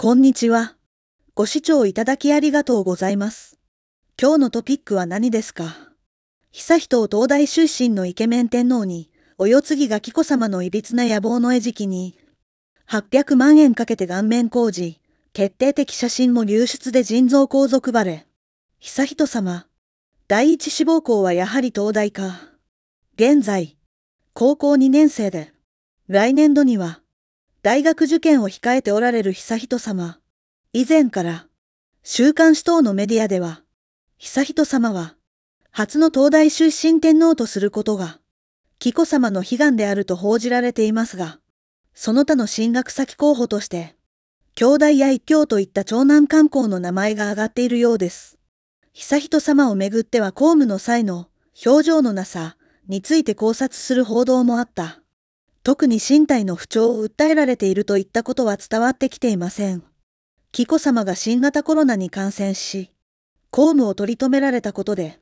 こんにちは。ご視聴いただきありがとうございます。今日のトピックは何ですか久人を東大出身のイケメン天皇に、お世継ぎが紀子様のいびつな野望の餌食に、800万円かけて顔面工事、決定的写真も流出で腎臓皇族バレ。久人様、第一志望校はやはり東大か。現在、高校2年生で、来年度には、大学受験を控えておられる悠仁さま、以前から、週刊誌等のメディアでは、悠仁さまは、初の東大出身天皇とすることが、紀子さまの悲願であると報じられていますが、その他の進学先候補として、兄弟や一教といった長男観光の名前が挙がっているようです。悠仁さまをめぐっては公務の際の表情のなさについて考察する報道もあった。特に身体の不調を訴えられているといったことは伝わってきていません。紀子さまが新型コロナに感染し、公務を取り留められたことで、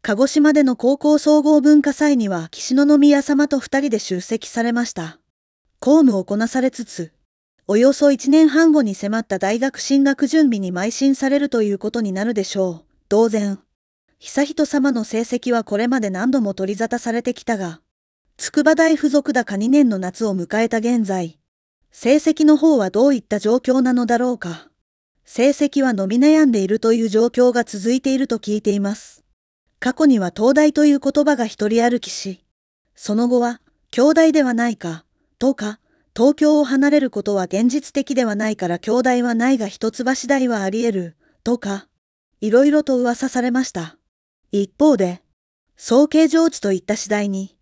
鹿児島での高校総合文化祭には岸野宮様と二人で出席されました。公務をこなされつつ、およそ1年半後に迫った大学進学準備に邁進されるということになるでしょう。当然、悠仁様の成績はこれまで何度も取り沙汰されてきたが、筑波大附属だか2年の夏を迎えた現在、成績の方はどういった状況なのだろうか。成績は伸び悩んでいるという状況が続いていると聞いています。過去には東大という言葉が一人歩きし、その後は、兄弟ではないか、とか、東京を離れることは現実的ではないから京大はないが一橋大はあり得る、とか、いろいろと噂されました。一方で、総計上地といった次第に、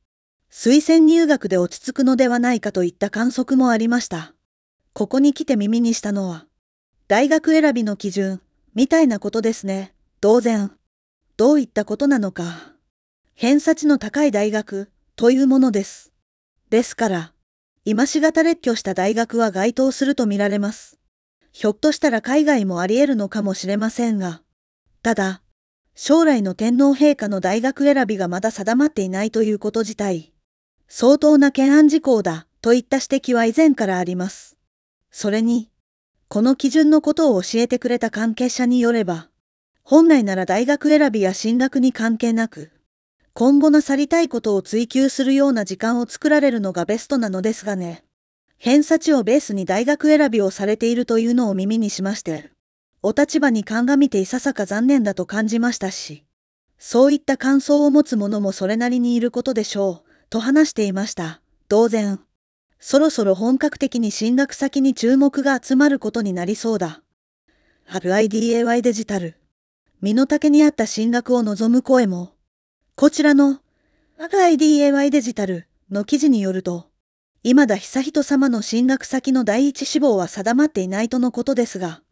推薦入学で落ち着くのではないかといった観測もありました。ここに来て耳にしたのは、大学選びの基準、みたいなことですね。当然。どういったことなのか。偏差値の高い大学、というものです。ですから、今しがた列挙した大学は該当するとみられます。ひょっとしたら海外もあり得るのかもしれませんが、ただ、将来の天皇陛下の大学選びがまだ定まっていないということ自体、相当な懸案事項だといった指摘は以前からあります。それに、この基準のことを教えてくれた関係者によれば、本来なら大学選びや進学に関係なく、今後なさりたいことを追求するような時間を作られるのがベストなのですがね、偏差値をベースに大学選びをされているというのを耳にしまして、お立場に鑑みていささか残念だと感じましたし、そういった感想を持つ者もそれなりにいることでしょう。と話していました。当然、そろそろ本格的に進学先に注目が集まることになりそうだ。RIDAY デジタル。身の丈に合った進学を望む声も、こちらの RIDAY デジタルの記事によると、未だ悠仁様の進学先の第一志望は定まっていないとのことですが、